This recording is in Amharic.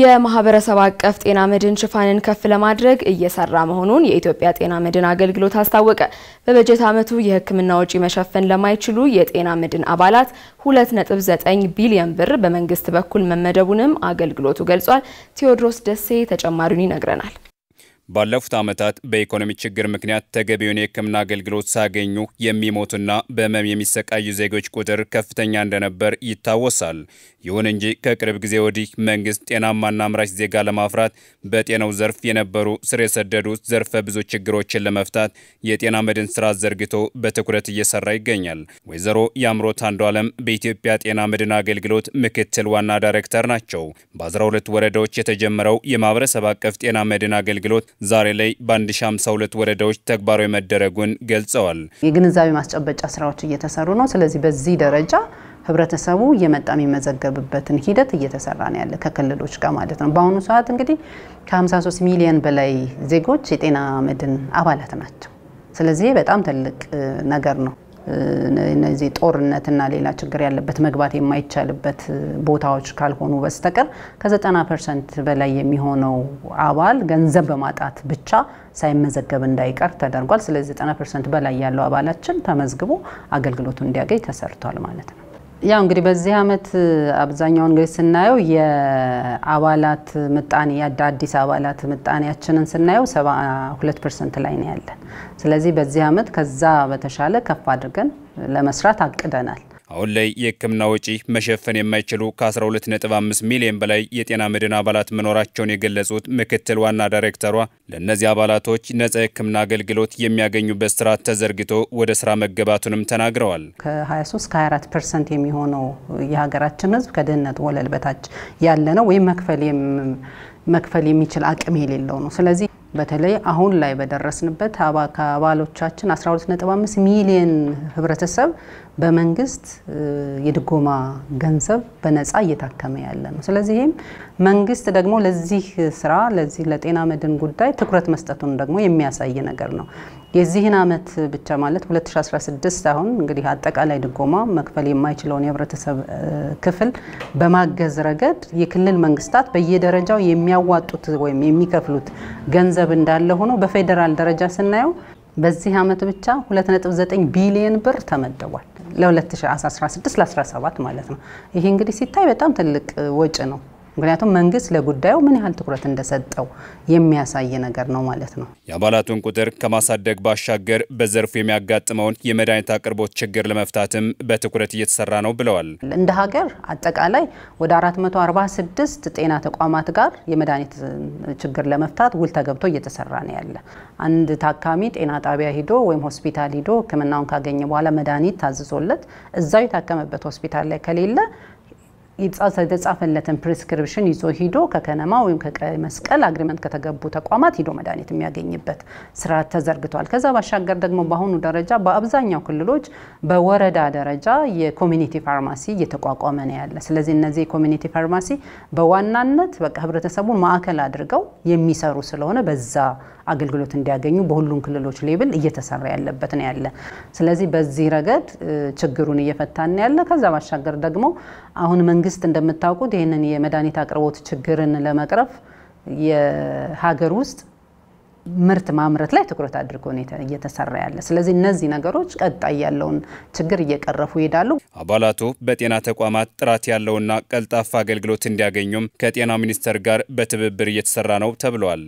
የማህበረሰብ አቀፍ ጤና መድን ሽፋንን ከፍ ለማድረግ እየሰራ መሆኑን የኢትዮጵያ ጤና መድን አገልግሎት አስታወቀ። በበጀት ዓመቱ የሕክምና ወጪ መሸፈን ለማይችሉ የጤና መድን አባላት 2.9 ቢሊዮን ብር በመንግስት በኩል መመደቡንም አገልግሎቱ ገልጿል። ቴዎድሮስ ደሴ ተጨማሪውን ይነግረናል። ባለፉት ዓመታት በኢኮኖሚ ችግር ምክንያት ተገቢውን የሕክምና አገልግሎት ሳያገኙ የሚሞቱና በህመም የሚሰቃዩ ዜጎች ቁጥር ከፍተኛ እንደነበር ይታወሳል። ይሁን እንጂ ከቅርብ ጊዜ ወዲህ መንግስት ጤናማና አምራች ዜጋ ለማፍራት በጤናው ዘርፍ የነበሩ ስር የሰደዱ ዘርፈ ብዙ ችግሮችን ለመፍታት የጤና መድን ስራ ዘርግቶ በትኩረት እየሰራ ይገኛል። ወይዘሮ የአምሮት ዓለም በኢትዮጵያ ጤና መድን አገልግሎት ምክትል ዋና ዳይሬክተር ናቸው። በ12 ወረዳዎች የተጀመረው የማህበረሰብ አቀፍ ጤና መድን አገልግሎት ዛሬ ላይ በ1052 ወረዳዎች ተግባራዊ መደረጉን ገልጸዋል። የግንዛቤ ማስጨበጫ ስራዎች እየተሰሩ ነው። ስለዚህ በዚህ ደረጃ ህብረተሰቡ እየመጣ የሚመዘገብበትን ሂደት እየተሰራ ነው ያለ ከክልሎች ጋር ማለት ነው። በአሁኑ ሰዓት እንግዲህ ከ53 ሚሊዮን በላይ ዜጎች የጤና መድን አባላት ናቸው። ስለዚህ በጣም ትልቅ ነገር ነው። እነዚህ ጦርነትና ሌላ ችግር ያለበት መግባት የማይቻልበት ቦታዎች ካልሆኑ በስተቀር ከ90 ፐርሰንት በላይ የሚሆነው አባል ገንዘብ በማጣት ብቻ ሳይመዘገብ እንዳይቀር ተደርጓል። ስለዚህ 90 ፐርሰንት በላይ ያለው አባላችን ተመዝግቦ አገልግሎቱ እንዲያገኝ ተሰርቷል ማለት ነው። ያው እንግዲህ በዚህ አመት አብዛኛውን እንግዲህ ስናየው የአባላት ምጣኔ አዲስ አባላት ምጣኔያችንን ስናየው 72 ፐርሰንት ላይ ነው ያለን። ስለዚህ በዚህ አመት ከዛ በተሻለ ከፍ አድርገን ለመስራት አቅደናል። አሁን ላይ የህክምና ወጪ መሸፈን የማይችሉ ከ12.5 ሚሊዮን በላይ የጤና መድን አባላት መኖራቸውን የገለጹት ምክትል ዋና ዳይሬክተሯ ለእነዚህ አባላቶች ነጻ የህክምና አገልግሎት የሚያገኙበት ስርዓት ተዘርግቶ ወደ ስራ መገባቱንም ተናግረዋል። 23 ከ24 ፐርሰንት የሚሆነው የሀገራችን ህዝብ ከድህነት ወለል በታች ያለ ነው ወይም መክፈል መክፈል የሚችል አቅም የሌለው ነው። ስለዚህ በተለይ አሁን ላይ በደረስንበት ከአባሎቻችን 125 ሚሊዮን ህብረተሰብ በመንግስት የድጎማ ገንዘብ በነፃ እየታከመ ያለ ነው። ስለዚህም መንግስት ደግሞ ለዚህ ስራ ለዚህ ለጤና መድን ጉዳይ ትኩረት መስጠቱን ደግሞ የሚያሳይ ነገር ነው። የዚህን አመት ብቻ ማለት 2016 አሁን እንግዲህ አጠቃላይ ድጎማ መክፈል የማይችለውን የህብረተሰብ ክፍል በማገዝ ረገድ የክልል መንግስታት በየደረጃው የሚያዋጡት ወይም የሚከፍሉት ገንዘብ ገንዘብ እንዳለ ሆኖ በፌዴራል ደረጃ ስናየው በዚህ ዓመት ብቻ 2.9 ቢሊየን ብር ተመድቧል ለ2016 ለ17 ማለት ነው። ይሄ እንግዲህ ሲታይ በጣም ትልቅ ወጪ ነው። ምክንያቱም መንግስት ለጉዳዩ ምን ያህል ትኩረት እንደሰጠው የሚያሳይ ነገር ነው ማለት ነው። የአባላቱን ቁጥር ከማሳደግ ባሻገር በዘርፉ የሚያጋጥመውን የመድኃኒት አቅርቦት ችግር ለመፍታትም በትኩረት እየተሰራ ነው ብለዋል። እንደ ሀገር አጠቃላይ ወደ 446 ጤና ተቋማት ጋር የመድኃኒት ችግር ለመፍታት ውል ተገብቶ እየተሰራ ነው ያለ። አንድ ታካሚ ጤና ጣቢያ ሂዶ ወይም ሆስፒታል ሂዶ ሕክምናውን ካገኘ በኋላ መድኃኒት ታዝዞለት እዛው የታከመበት ሆስፒታል ላይ ከሌለ የተጻፈለትን ፕሪስክሪፕሽን ይዞ ሂዶ ከከነማ ወይም ከቀይ መስቀል አግሪመንት ከተገቡ ተቋማት ሂዶ መድኃኒት የሚያገኝበት ስርዓት ተዘርግቷል። ከዛ ባሻገር ደግሞ በአሁኑ ደረጃ በአብዛኛው ክልሎች በወረዳ ደረጃ የኮሚኒቲ ፋርማሲ እየተቋቋመ ነው ያለ። ስለዚህ እነዚህ የኮሚኒቲ ፋርማሲ በዋናነት በቃ ህብረተሰቡን ማዕከል አድርገው የሚሰሩ ስለሆነ በዛ አገልግሎት እንዲያገኙ በሁሉም ክልሎች ሌብል እየተሰራ ያለበት ነው ያለ። ስለዚህ በዚህ ረገድ ችግሩን እየፈታን ያለ ከዛ ባሻገር ደግሞ አሁን መንግስት እንደምታውቁት ይህንን የመድኃኒት አቅርቦት ችግርን ለመቅረፍ የሀገር ውስጥ ምርት ማምረት ላይ ትኩረት አድርጎ እየተሰራ ያለ። ስለዚህ እነዚህ ነገሮች ቀጣይ ያለውን ችግር እየቀረፉ ይሄዳሉ። አባላቱ በጤና ተቋማት ጥራት ያለውና ቀልጣፋ አገልግሎት እንዲያገኙም ከጤና ሚኒስቴር ጋር በትብብር እየተሰራ ነው ተብሏል።